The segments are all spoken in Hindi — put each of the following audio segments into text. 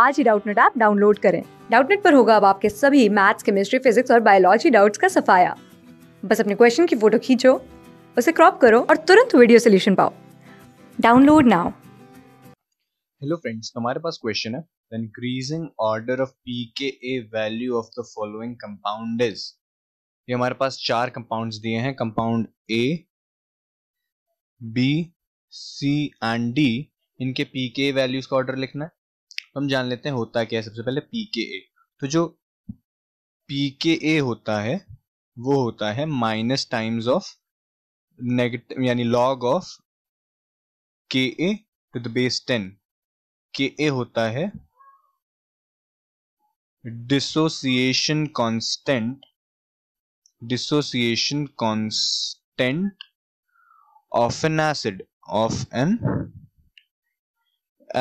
आज ही डाउटनेट ऐप डाउनलोड करें डाउटनेट पर होगा अब आपके सभी मैथ्स केमिस्ट्री फिजिक्स और बायोलॉजी डाउट्स का सफाया बस अपने क्वेश्चन की फोटो खींचो उसे क्रॉप करो और तुरंत वीडियो सोल्यूशन पाओ डाउनलोड नाउ हेलो फ्रेंड्स हमारे पास क्वेश्चन है the increasing order of pKa value of the following compound is ये हमारे पास चार कंपाउंड्स दिए हैं compound A B C and D इनके पीके वैल्यूज का ऑर्डर लिखना है हम जान लेते हैं होता क्या है सबसे पहले पीके ए तो जो पी के ए होता है वो होता है माइनस टाइम्स ऑफ नेगेटिव यानी log of K A to the base ten K A होता है dissociation constant dissociation constant of an acid of an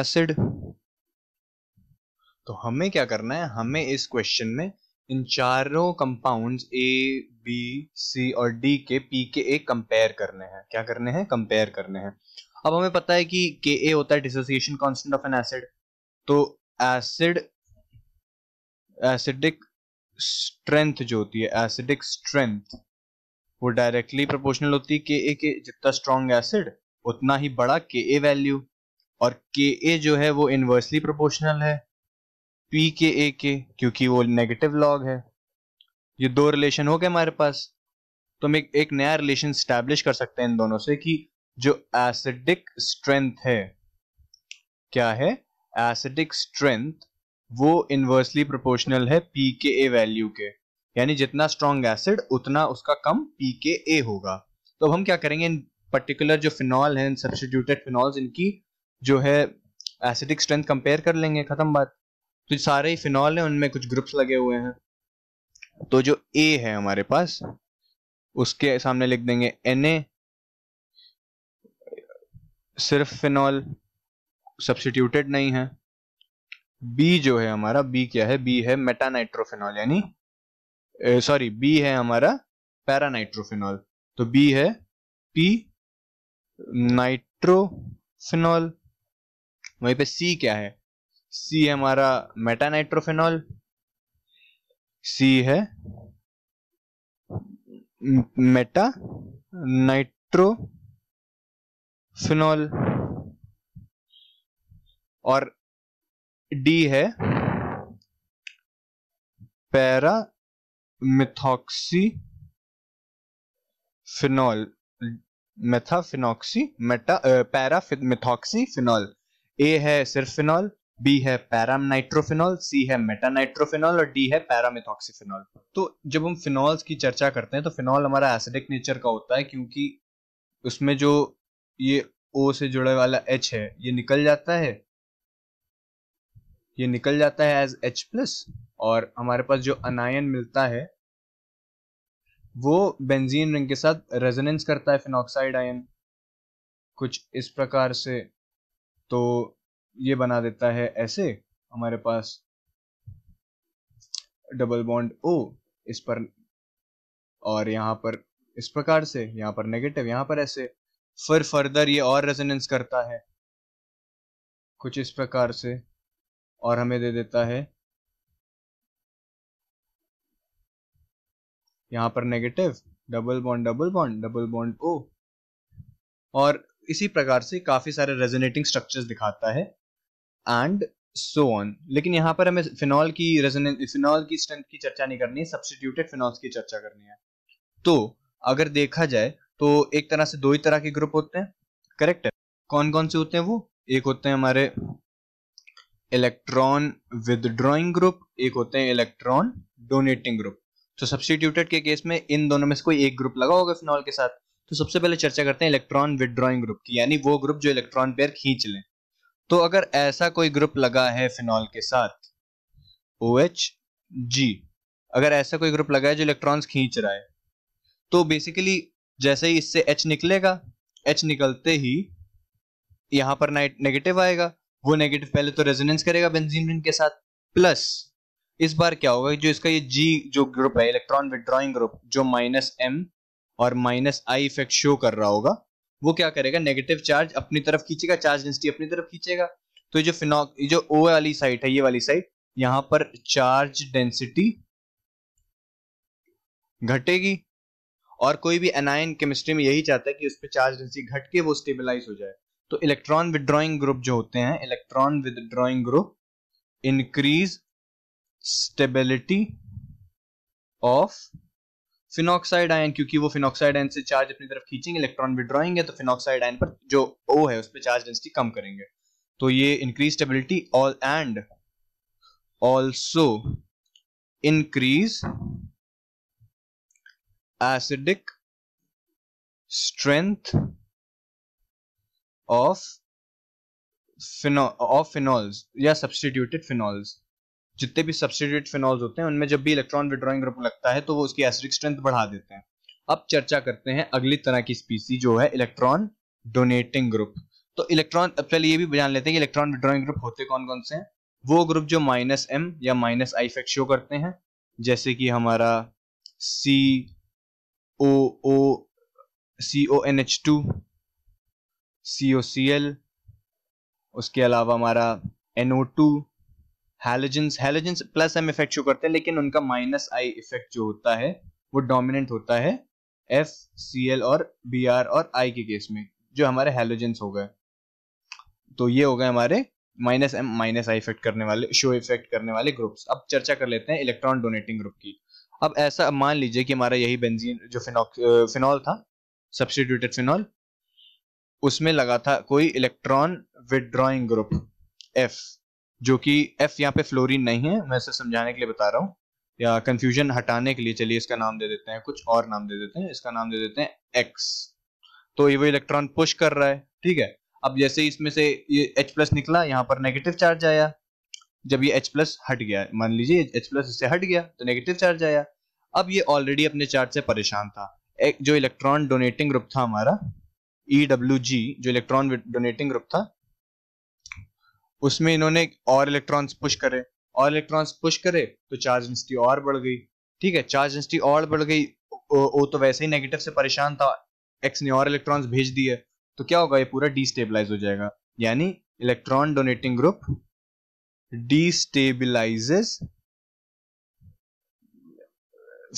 acid तो हमें क्या करना है हमें इस क्वेश्चन में इन चारों कंपाउंड्स ए बी सी और डी के पी के ए कंपेयर करने हैं क्या करने हैं कंपेयर करने हैं अब हमें पता है कि के ए होता है dissociation constant of an acid तो एसिड एसिडिक स्ट्रेंथ जो होती है एसिडिक स्ट्रेंथ वो डायरेक्टली प्रोपोर्शनल होती है के ए के जितना स्ट्रॉन्ग एसिड उतना ही बड़ा के ए वैल्यू और के ए जो है वो इनवर्सली प्रोपोर्शनल है पी के ए के क्योंकि वो नेगेटिव लॉग है ये दो रिलेशन हो गए हमारे पास तो हम एक, एक नया रिलेशन स्टैब्लिश कर सकते हैं इन दोनों से कि जो एसिडिक स्ट्रेंथ है क्या है एसिडिक स्ट्रेंथ वो इनवर्सली प्रोपोर्शनल है पी के ए वैल्यू के यानी जितना स्ट्रॉन्ग एसिड उतना उसका कम पी के ए होगा तो अब हम क्या करेंगे इन पर्टिकुलर जो फिनॉल है सब्सटीट्यूटेड फिनॉल्स इनकी जो है एसिडिक स्ट्रेंथ कंपेयर कर लेंगे खत्म बात तो सारे ही फिनॉल हैं उनमें कुछ ग्रुप्स लगे हुए हैं तो जो ए है हमारे पास उसके सामने लिख देंगे एन ए सिर्फ फिनॉल सब्सिट्यूटेड नहीं है बी जो है हमारा बी क्या है बी है मेटानाइट्रोफिनॉल यानी सॉरी बी है हमारा पैरानाइट्रोफिनॉल तो बी है पी नाइट्रोफिनॉल वहीं पे सी क्या है सी है हमारा मेटानाइट्रोफेनॉल सी है मेटा फिनॉल और डी है पैरा मिथॉक्सी फिनॉल मेथाफिनॉक्सी meta para methoxy phenol A है सिर्फ फिनॉल बी है पैराम नाइट्रोफिनॉल सी है मेटानाइट्रोफिनॉल और डी है पैरामिथॉक्सीफिनॉल तो जब हम फिनॉल्स की चर्चा करते हैं तो फिनॉल हमारा एसिडिक नेचर का होता है क्योंकि उसमें जो ये ओ से जुड़े वाला एच है ये निकल जाता है ये निकल जाता है एज एच प्लस और हमारे पास जो अनायन मिलता है वो बेंजीन रिंग के साथ रेजोनेंस करता है फिनॉक्साइड आयन कुछ इस प्रकार से तो ये बना देता है ऐसे हमारे पास डबल बॉन्ड ओ इस पर और यहां पर इस प्रकार से यहां पर नेगेटिव यहां पर ऐसे फिर फर्दर ये और रेजोनेंस करता है कुछ इस प्रकार से और हमें दे देता है यहां पर negative double bond double bond double bond O और इसी प्रकार से काफी सारे रेजोनेटिंग स्ट्रक्चर्स दिखाता है एंड सो ऑन लेकिन यहाँ पर हमें फिनॉल की रेजोनेंस फिनॉल की स्ट्रेंथ की चर्चा नहीं करनी है सब्सटीट्यूटेड फिनॉल्स की चर्चा करनी है तो अगर देखा जाए तो एक तरह से दो ही तरह के ग्रुप होते हैं करेक्ट है कौन कौन से होते हैं वो एक होते हैं हमारे इलेक्ट्रॉन विदड्रॉइंग ग्रुप एक होते हैं इलेक्ट्रॉन डोनेटिंग ग्रुप तो सब्सटीट्यूटेड के केस में इन दोनों में से कोई एक ग्रुप लगा होगा फिनॉल के साथ तो सबसे पहले चर्चा करते हैं इलेक्ट्रॉन विदड्रॉइंग ग्रुप की यानी वो ग्रुप जो इलेक्ट्रॉन पेयर खींच लें तो अगर ऐसा कोई ग्रुप लगा है फिनॉल के साथ ओ एच जी अगर ऐसा कोई ग्रुप लगा है जो इलेक्ट्रॉन्स खींच रहा है तो बेसिकली जैसे ही इससे एच निकलेगा एच निकलते ही यहां पर नेगेटिव आएगा वो नेगेटिव पहले तो रेजोनेंस करेगा बेंजीन रिंग के साथ प्लस इस बार क्या होगा जो इसका ये जी जो ग्रुप है इलेक्ट्रॉन विद्रॉइंग ग्रुप जो माइनस एम और माइनस आई इफेक्ट शो कर रहा होगा वो क्या करेगा नेगेटिव चार्ज अपनी तरफ खींचेगा चार्ज डेंसिटी अपनी तरफ खींचेगा तो ये जो फिनॉक जो ओ वाली साइट है ये वाली साइट यहां पर चार्ज डेंसिटी घटेगी और कोई भी एनायन केमिस्ट्री में यही चाहता है कि उस पर चार्ज डेंसिटी घट के वो स्टेबिलाईज हो जाए तो इलेक्ट्रॉन विदड्रॉइंग ग्रुप जो होते हैं electron withdrawing group increase stability of phenoxide ion क्योंकि वो फिनॉक्साइड आयन से चार्ज अपनी तरफ खींचेंगे इलेक्ट्रॉन विड्रॉइंगे तो फिनॉक्साइड आयन पर जो ओ है उस पर चार्ज डेंसिटी कम करेंगे तो ये increase stability all and also increase acidic strength of of phenols या सब्सटीट्यूटेड फिनॉल्स जितने भी सब्सटीट्यूट फिनॉल्स होते हैं उनमें जब भी इलेक्ट्रॉन विड्रॉइंग ग्रुप लगता है तो वो उसकी एसिडिक स्ट्रेंथ बढ़ा देते हैं अब चर्चा करते हैं अगली तरह की स्पीसी जो है इलेक्ट्रॉन डोनेटिंग ग्रुप तो इलेक्ट्रॉन अब पहले ये भी जान लेते हैं कि इलेक्ट्रॉन विड्रॉइंग ग्रुप होते कौन कौन से हैं वो ग्रुप जो माइनस एम या माइनस आई इफेक्ट शो करते हैं जैसे कि हमारा C O O C O N H two C O C L उसके अलावा हमारा NO two halogens halogens plus M effect show करते हैं लेकिन उनका माइनस आई इफेक्ट जो होता है वो डोमिनेंट होता है एफ सी एल और बी आर और आई के केस में जो हमारे हेलोजेंस हो गए तो ये हो गए हमारे minus M minus I effect करने वाले शो इफेक्ट करने वाले ग्रुप्स अब चर्चा कर लेते हैं इलेक्ट्रॉन डोनेटिंग ग्रुप की अब ऐसा अब मान लीजिए कि हमारा यही बेंजीन जो फिनॉल था सब्सटीट्यूटेड फिनॉल उसमें लगा था कोई इलेक्ट्रॉन विदड्रॉइंग ग्रुप एफ जो कि एफ यहाँ पे फ्लोरीन नहीं है मैं इसे समझाने के लिए बता रहा हूँ या कंफ्यूजन हटाने के लिए चलिए इसका नाम दे देते हैं कुछ और नाम दे देते हैं इसका नाम दे देते हैं एक्स तो ये वो इलेक्ट्रॉन पुश कर रहा है ठीक है अब जैसे इसमें से ये एच प्लस निकला यहाँ पर नेगेटिव चार्ज आया जब ये एच प्लस हट गया मान लीजिए एच प्लस इससे हट गया तो नेगेटिव चार्ज आया अब ये ऑलरेडी अपने चार्ज से परेशान था एक जो इलेक्ट्रॉन डोनेटिंग ग्रुप था हमारा ई डब्ल्यू जी जो इलेक्ट्रॉन डोनेटिंग ग्रुप था उसमें इन्होंने और इलेक्ट्रॉन्स पुश करे और इलेक्ट्रॉन्स पुश करे तो चार्ज डेंसिटी और बढ़ गई ठीक है चार्ज इंस्टी और बढ़ गई वो तो वैसे ही नेगेटिव से परेशान था एक्स ने और इलेक्ट्रॉन्स भेज दिए तो क्या होगा ये पूरा डिस्टेबलाइज हो जाएगा यानी electron donating group destabilizes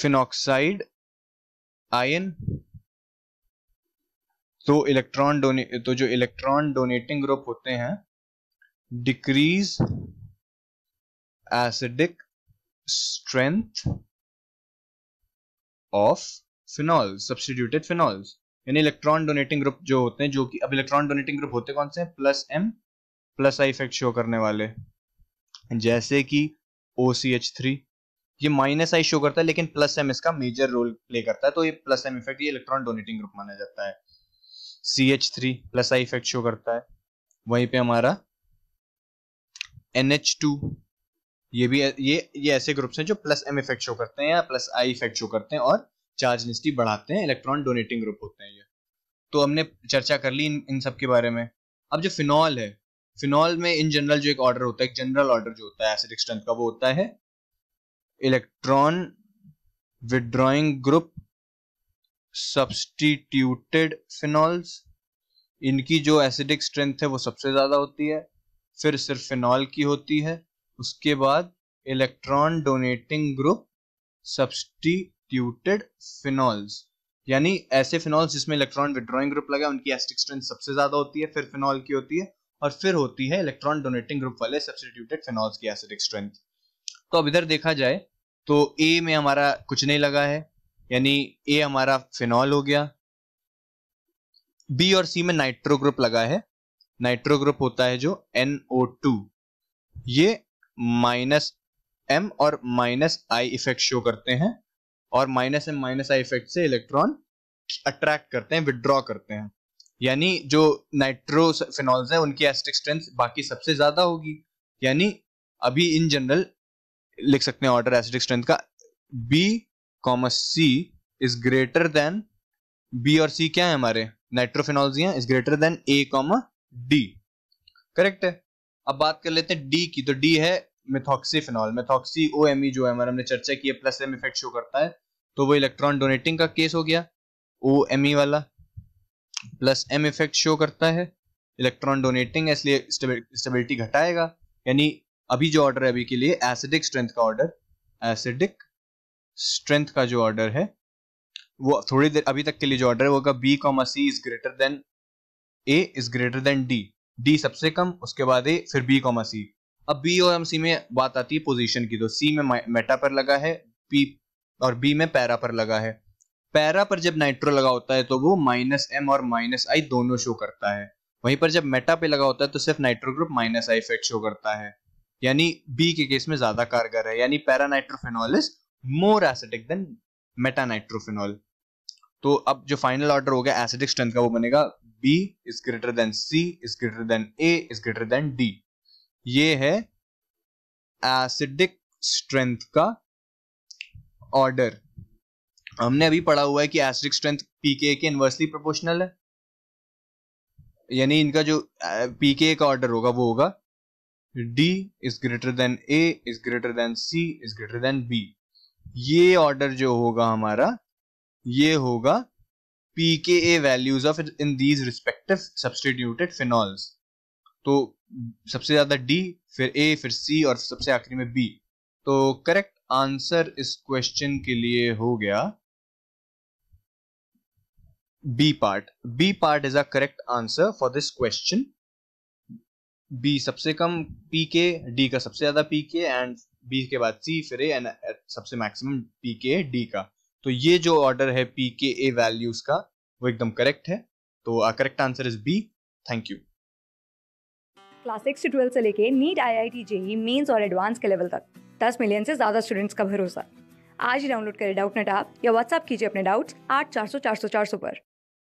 phenoxide ion तो इलेक्ट्रॉन डोने तो जो इलेक्ट्रॉन डोनेटिंग ग्रुप होते हैं decrease acidic strength of phenol substituted phenols यानी इलेक्ट्रॉन डोनेटिंग ग्रुप जो होते हैं जो कि अब इलेक्ट्रॉन डोनेटिंग ग्रुप होते कौन से हैं plus M plus I effect show करने वाले जैसे कि ओ सी एच थ्री ये माइनस आई शो करता है लेकिन प्लस एम इसका मेजर रोल प्ले करता है तो ये प्लस एम इफेक्ट ये इलेक्ट्रॉन डोनेटिंग ग्रुप माना जाता है C H three plus I effect show करता है वहीं पे हमारा एन एच टू ये भी ये ये ऐसे ग्रुप्स हैं जो प्लस एम इफेक्ट शो करते हैं या प्लस आई इफेक्ट शो करते हैं और चार्ज निस्टी बढ़ाते हैं इलेक्ट्रॉन डोनेटिंग ग्रुप होते हैं ये तो हमने चर्चा कर ली इन इन सब के बारे में अब जो फिनॉल है फिनॉल में इन जनरल जो एक ऑर्डर होता है जनरल ऑर्डर जो होता है एसिडिक स्ट्रेंथ का वो होता है electron withdrawing group substituted phenols इनकी जो एसिडिक स्ट्रेंथ है वो सबसे ज्यादा होती है फिर सिर्फ फिनॉल की होती है उसके बाद electron donating group substituted phenols यानी ऐसे फिनॉल्स जिसमें इलेक्ट्रॉन विड्रॉइंग ग्रुप लगा उनकी एस्टिक स्ट्रेंथ सबसे ज्यादा होती है फिर फिनॉल की होती है और फिर होती है इलेक्ट्रॉन डोनेटिंग ग्रुप वाले सब्सटीट्यूटेड फिनॉल्स की एसिडिक स्ट्रेंथ तो अब इधर देखा जाए तो ए में हमारा कुछ नहीं लगा है यानी ए हमारा फिनॉल हो गया बी और सी में नाइट्रो ग्रुप लगा है नाइट्रो ग्रुप होता है जो NO2 ये माइनस एम और माइनस आई इफेक्ट शो करते हैं और minus M minus I effect से इलेक्ट्रॉन अट्रैक्ट करते हैं विदड्रॉ करते हैं यानी जो फिनॉल्स हैं उनकी एस्टिक स्ट्रेंथ बाकी सबसे ज्यादा होगी यानी अभी इन जनरल लिख सकते हैं ऑर्डर एसिडिक स्ट्रेंथ का B commas C is greater than B और सी क्या है हमारे nitrophenols is greater than A comma D correct है अब बात कर लेते हैं डी की तो डी है methoxy phenol methoxy O M E जो है हमने चर्चा की है प्लस एम इफेक्ट शो करता है तो वो इलेक्ट्रॉन डोनेटिंग का केस हो गया ओ एम ई वाला प्लस एम इफेक्ट शो करता है इलेक्ट्रॉन डोनेटिंग इसलिए स्टेबिलिटी घटाएगा यानी अभी जो ऑर्डर है अभी के लिए एसिडिक स्ट्रेंथ का ऑर्डर एसिडिक स्ट्रेंथ का जो ऑर्डर है वो थोड़ी देर अभी तक के लिए जो ऑर्डर है वो B comma C is greater than A is greater than D D सबसे कम उसके बाद ए फिर बी कॉमा सी अब बी और एम सी में बात आती है पोजीशन की तो सी में मेटा पर लगा है पी और बी में पैरा पर लगा है पैरा पर जब नाइट्रो लगा होता है तो वो माइनस एम और माइनस आई दोनों शो करता है वहीं पर जब मेटा पे लगा होता है तो सिर्फ nitro group minus I effect show करता है यानी बी के केस में ज्यादा कारगर है यानी para nitrophenol is more acidic than nitrophenol तो अब जो फाइनल ऑर्डर हो गया एसिडिक स्ट्रेंथ का वो बनेगा B is greater than C is greater than A is greater than D ये है एसिडिक स्ट्रेंथ का ऑर्डर हमने अभी पढ़ा हुआ है कि एसिडिक स्ट्रेंथ पीके के इनवर्सली प्रोपोर्शनल है यानी इनका जो पीके का ऑर्डर होगा वो होगा D is greater than A is greater than C is greater than B ये ऑर्डर जो होगा हमारा ये होगा pKa values of in these respective substituted phenols तो सबसे ज्यादा D फिर A फिर C और सबसे आखिरी में B तो करेक्ट आंसर इस क्वेश्चन के लिए हो गया B part B part is a correct answer for this question B सबसे कम PK D का सबसे ज्यादा PK एंड B के बाद C फिर A एंड सबसे मैक्सिमम PK D का तो ये जो ऑर्डर है पी के ए वैल्यूज का वो एकदम करेक्ट है तो correct answer is B thank you class six to twelve से लेके NEET I I T JEE mains और एडवांस के लेवल तक दस मिलियन से ज़्यादा स्टूडेंट्स का भरोसा आज ही डाउनलोड करें डाउट नेट ऐप या व्हाट्सएप कीजिए अपने डाउट्स आठ चार सौ चार सौ चार सौ पर